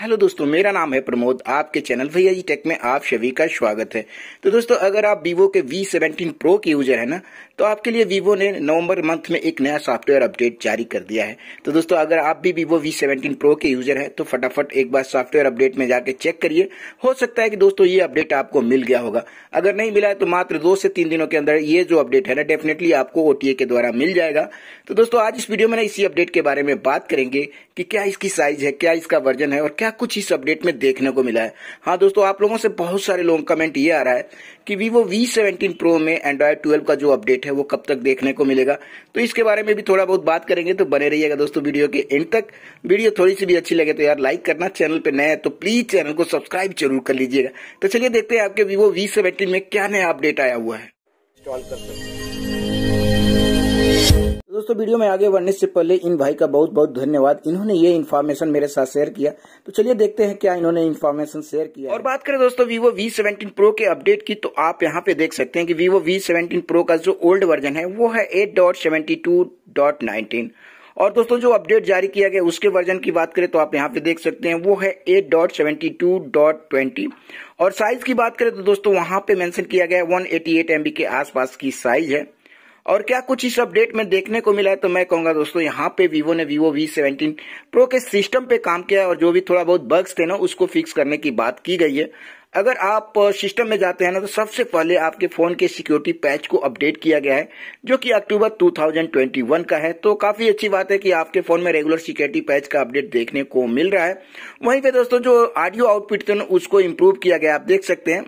hello दोस्तों मेरा नाम है प्रमोद आपके चैनल भैया जी टेक में आप सभी का स्वागत है तो दोस्तों अगर आप वीवो के वी सेवेंटीन प्रो के यूजर है ना तो आपके लिए वीवो ने नवंबर मंथ में एक नया सॉफ्टवेयर अपडेट जारी कर दिया है तो दोस्तों अगर आप भी वीवो वी सेवेंटीन प्रो के यूजर है तो फटाफट एक बार सॉफ्टवेयर अपडेट में जाके चेक करिए हो सकता है कि दोस्तों ये अपडेट आपको मिल गया होगा अगर नहीं मिला है तो मात्र दो से तीन दिनों के अंदर ये जो अपडेट है ना डेफिनेटली आपको ओटीए के द्वारा मिल जाएगा तो दोस्तों आज इस वीडियो में ना इसी अपडेट के बारे में बात करेंगे कि क्या इसकी साइज है क्या इसका वर्जन है और क्या नया कुछ इस अपडेट में देखने को मिला है हाँ दोस्तों आप लोगों से बहुत सारे लोगों कमेंट ये आ रहा है कि वीवो वी सेवेंटीन प्रो में एंड्रॉयड ट्वेल्व का जो अपडेट है वो कब तक देखने को मिलेगा तो इसके बारे में भी थोड़ा बहुत बात करेंगे तो बने रहिएगा दोस्तों वीडियो के एंड तक वीडियो थोड़ी सी भी अच्छी लगे तो यार लाइक करना चैनल पर नया है तो प्लीज चैनल को सब्सक्राइब जरूर कर लीजिएगा तो चलिए देखते हैं आपके वीवो वी सेवेंटीन में क्या नया अपडेट आया हुआ है इंस्टॉल कर सकते हैं दोस्तों वीडियो में आगे बढ़ने से पहले इन भाई का बहुत बहुत धन्यवाद इन्होंने ये इन्फॉर्मेशन मेरे साथ शेयर किया तो चलिए देखते हैं क्या इन्होंने इन्फॉर्मेशन शेयर किया और बात करें दोस्तों वीवो वी सेवेंटीन प्रो के अपडेट की तो आप यहाँ पे देख सकते हैं कि वीवो वी सेवेंटीन प्रो का जो ओल्ड वर्जन है वो है eight dot seventy two dot nineteen और दोस्तों जो अपडेट जारी किया गया उसके वर्जन की बात करें तो आप यहाँ पे देख सकते हैं वो है एट और साइज की बात करें तो दोस्तों वहां पे मेंशन किया गया है 188 एटी के आसपास की साइज है और क्या कुछ इस अपडेट में देखने को मिला है तो मैं कहूंगा दोस्तों यहाँ पे वीवो ने वीवो वी सेवेंटीन प्रो के सिस्टम पे काम किया और जो भी थोड़ा बहुत बग्स थे ना उसको फिक्स करने की बात की गई है अगर आप सिस्टम में जाते हैं ना तो सबसे पहले आपके फोन के सिक्योरिटी पैच को अपडेट किया गया है जो कि अक्टूबर 2021 का है तो काफी अच्छी बात है कि आपके फोन में रेगुलर सिक्योरिटी पैच का अपडेट देखने को मिल रहा है वहीं पे दोस्तों जो ऑडियो आउटपुट थे ना उसको इम्प्रूव किया गया आप देख सकते हैं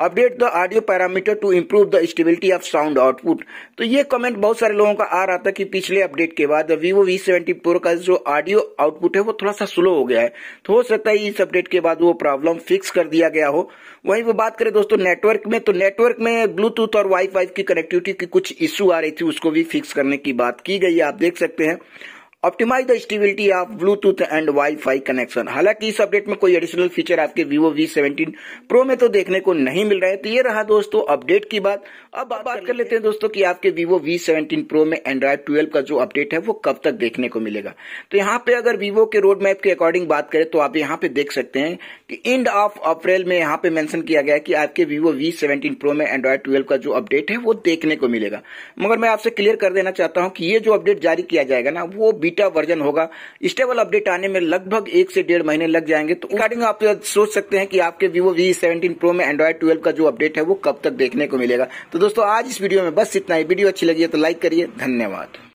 update the audio parameter to improve the stability of sound output तो ये कमेंट बहुत सारे लोगों का आ रहा था कि पिछले अपडेट के बाद वीवो वी सेवेंटी प्रो का जो ऑडियो आउटपुट है वो थोड़ा सा स्लो हो गया है तो हो सकता है इस अपडेट के बाद वो प्रॉब्लम फिक्स कर दिया गया हो वहीं पर बात करें दोस्तों नेटवर्क में तो नेटवर्क में ब्लूटूथ और वाई की कनेक्टिविटी की कुछ इश्यू आ रही थी उसको भी फिक्स करने की बात की गई है आप देख सकते हैं optimise the stability of Bluetooth and WiFi connection हालांकि इस अपडेट में कोई एडिशनल फीचर आपके वीवो वी सेवेंटीन प्रो में तो देखने को नहीं मिल रहा है तो ये रहा दोस्तों अपडेट की बात अब बात, बात कर लेते हैं दोस्तों कि आपके वीवो वी सेवेंटीन प्रो में एंड्रॉइड ट्वेल्व का जो अपडेट है वो कब तक देखने को मिलेगा तो यहाँ पे अगर वीवो के रोड मैप के अकॉर्डिंग बात करें तो आप यहाँ पे देख सकते हैं कि एंड ऑफ अप्रैल में यहाँ पे मैंशन किया गया कि आपके वीवो वी सेवेंटीन प्रो में एंड्रॉइड ट्वेल्व का जो अपडेट है वो देखने को मिलेगा मगर मैं आपसे क्लियर कर देना चाहता हूँ कि ये जो अपडेट जारी किया जाएगा ना वो बीटा वर्जन होगा स्टेबल अपडेट आने में लगभग एक से डेढ़ महीने लग जाएंगे तो रिगार्डिंग आप सोच सकते हैं कि आपके वीवो वी सेवेंटीन प्रो में एंड्रॉइड ट्वेल्व का जो अपडेट है वो कब तक देखने को मिलेगा तो दोस्तों आज इस वीडियो में बस इतना ही वीडियो अच्छी लगी है तो लाइक करिए धन्यवाद